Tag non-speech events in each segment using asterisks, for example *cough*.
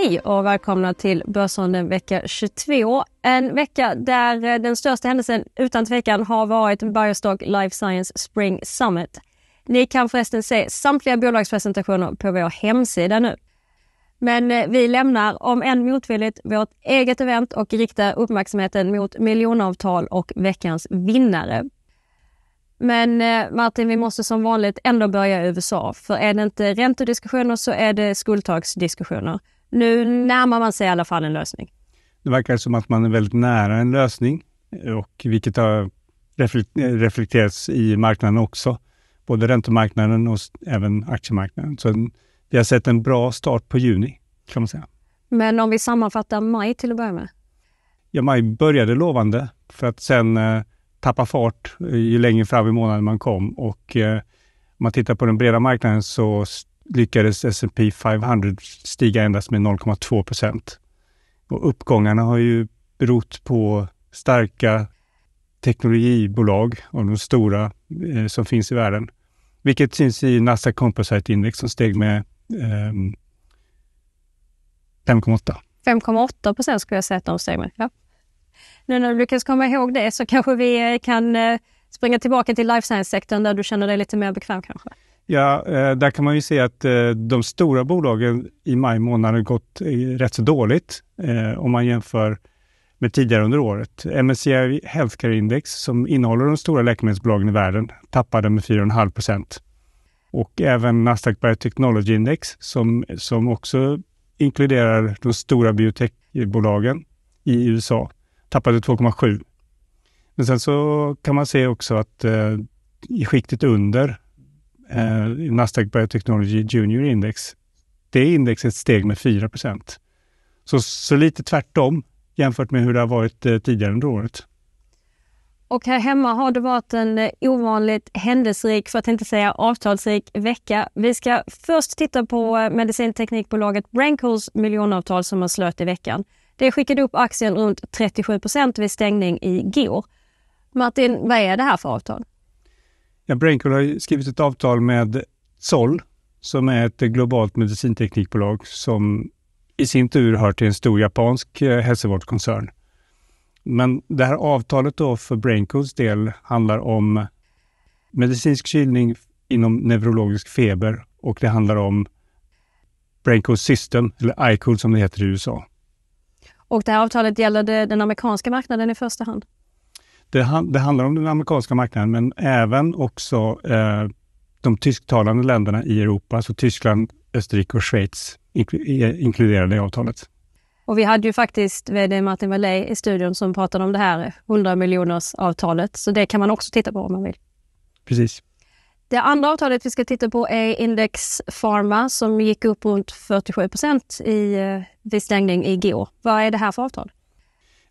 Hej och välkomna till Börsronden vecka 22. En vecka där eh, den största händelsen utan tvekan har varit Biostock Life Science Spring Summit. Ni kan förresten se samtliga bolagspresentationer på vår hemsida nu. Men eh, vi lämnar, om än motvilligt, vårt eget event och riktar uppmärksamheten mot miljonavtal och veckans vinnare. Men eh, Martin, vi måste som vanligt ändå börja i USA. För är det inte räntediskussioner så är det skuldtagsdiskussioner nu närmar man sig i alla fall en lösning. Det verkar som att man är väldigt nära en lösning, och vilket har reflekterats i marknaden också. Både räntemarknaden och även aktiemarknaden. Så vi har sett en bra start på juni, kan man säga. Men om vi sammanfattar maj till att börja med? Ja, maj började lovande för att sen eh, tappa fart eh, ju längre fram i månaden man kom. Och eh, om man tittar på den breda marknaden så lyckades S&P 500 stiga endast med 0,2 procent. uppgångarna har ju berott på starka teknologibolag av de stora eh, som finns i världen. Vilket syns i Nasdaq Composite Index som steg med eh, 5,8. 5,8 procent skulle jag säga att de steg med. Ja. Nu när du lyckas komma ihåg det så kanske vi eh, kan eh, springa tillbaka till life science-sektorn där du känner dig lite mer bekväm kanske? Ja, eh, där kan man ju se att eh, de stora bolagen i maj månad har gått eh, rätt så dåligt om man jämför med tidigare under året. MSCI Healthcare Index, som innehåller de stora läkemedelsbolagen i världen, tappade med 4,5 procent. Och även Nasdaq Biotechnology Index, som, som också inkluderar de stora biotechbolagen i USA, tappade 2,7. Men sen så kan man se också att eh, i skiktet under eh, Nasdaq Biotechnology Junior Index, det indexet steg med 4 så, så lite tvärtom jämfört med hur det har varit eh, tidigare under året. Och här hemma har det varit en eh, ovanligt händelserik, för att inte säga avtalsrik vecka. Vi ska först titta på eh, medicinteknikbolaget Brancos miljonavtal som man slöt i veckan. Det skickade upp aktien runt 37 procent vid stängning i går. Martin, vad är det här för avtal? Ja, Braincool har skrivit ett avtal med Zoll, som är ett globalt medicinteknikbolag som i sin tur hör till en stor japansk eh, hälsovårdskoncern. Men det här avtalet då för Braincools del handlar om medicinsk kylning inom neurologisk feber och det handlar om Braincool System, eller iCool som det heter i USA. Och det här avtalet gäller den amerikanska marknaden i första hand? det, det, handlar om den amerikanska marknaden, men även också eh, de tysktalande länderna i Europa, alltså Tyskland, Österrike och Schweiz eh, inkluderade i avtalet. Och vi hade ju faktiskt vd Martin Wallej i studion som pratade om det här 100 miljoners avtalet, så det kan man också titta på om man vill. Precis. Det andra avtalet vi ska titta på är Index Pharma som gick upp runt 47 procent eh, vid stängning igår. Vad är det här för avtal?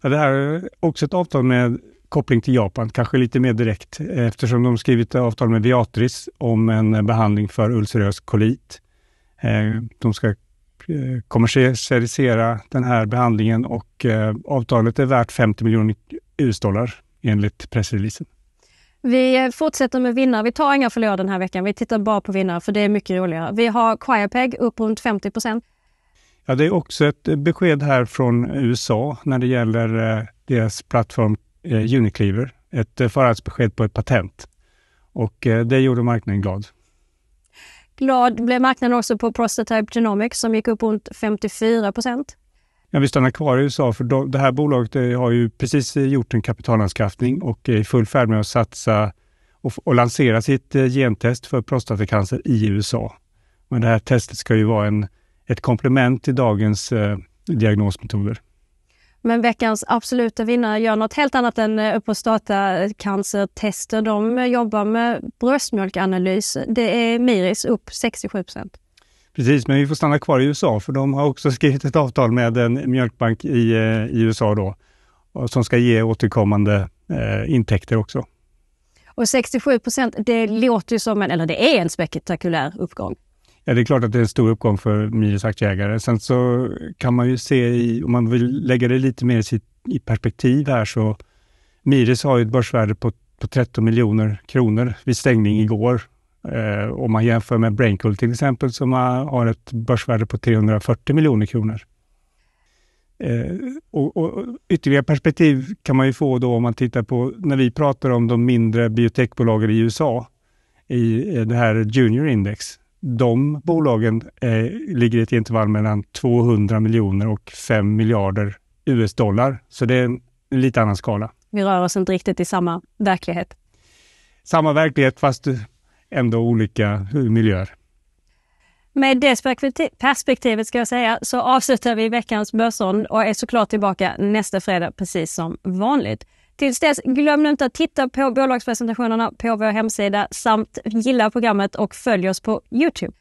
Ja, det här är också ett avtal med koppling till Japan, kanske lite mer direkt, eh, eftersom de skrivit avtal med Viatris om en eh, behandling för ulcerös kolit. Eh, de ska kommersialisera den här behandlingen och avtalet är värt 50 miljoner US-dollar enligt pressreleasen. Vi fortsätter med vinnare. Vi tar inga förlorare den här veckan. Vi tittar bara på vinnare för det är mycket roligare. Vi har Quiapeg upp runt 50 procent. Ja, det är också ett besked här från USA när det gäller deras plattform eh, Unicleaver, ett eh, förhandsbesked på ett patent. Och eh, det gjorde marknaden glad. Glad blev marknaden också på Prostatype Genomics som gick upp runt 54 procent. Ja, vi stannar kvar i USA för de, det här bolaget eh, har ju precis eh, gjort en kapitalanskaffning och är eh, i full färd med att satsa och, och lansera sitt gentest för prostatacancer i USA. Men det här testet ska ju vara en, ett komplement till dagens eh, diagnosmetoder. Men veckans absoluta vinnare gör något helt annat än eh, prostatacancertester. Eh, de eh, jobbar med bröstmjölkanalys. Det är Miris upp 67 procent. Precis, men vi får stanna kvar i USA för de har också *laughs* skrivit ett avtal med en mjölkbank i, i USA då, som ska ge återkommande eh, intäkter också. Och 67 procent, det låter ju som en, eller det är en spektakulär uppgång. Ja, det är klart att det är en stor uppgång för Myres aktieägare. Sen så kan man ju se, i, om man vill lägga det lite mer i, perspektiv här, så Myres har ju ett börsvärde på, på 13 miljoner kronor vid stängning igår. Eh, om man jämför med Braincool till exempel, som har ett börsvärde på 340 miljoner kronor. Eh, och, och, ytterligare perspektiv kan man ju få då om man tittar på när vi pratar om de mindre biotechbolagen i USA i det här Junior Index de bolagen eh, ligger i ett intervall mellan 200 miljoner och 5 miljarder US-dollar. Så det är en lite annan skala. Vi rör oss inte riktigt i samma verklighet. Samma verklighet fast ändå olika miljöer. Med det perspektivet ska jag säga så avslutar vi veckans Börsrond och är såklart tillbaka nästa fredag precis som vanligt. Tills dess, glöm nu inte att titta på bolagspresentationerna på vår hemsida samt gilla programmet och följ oss på Youtube.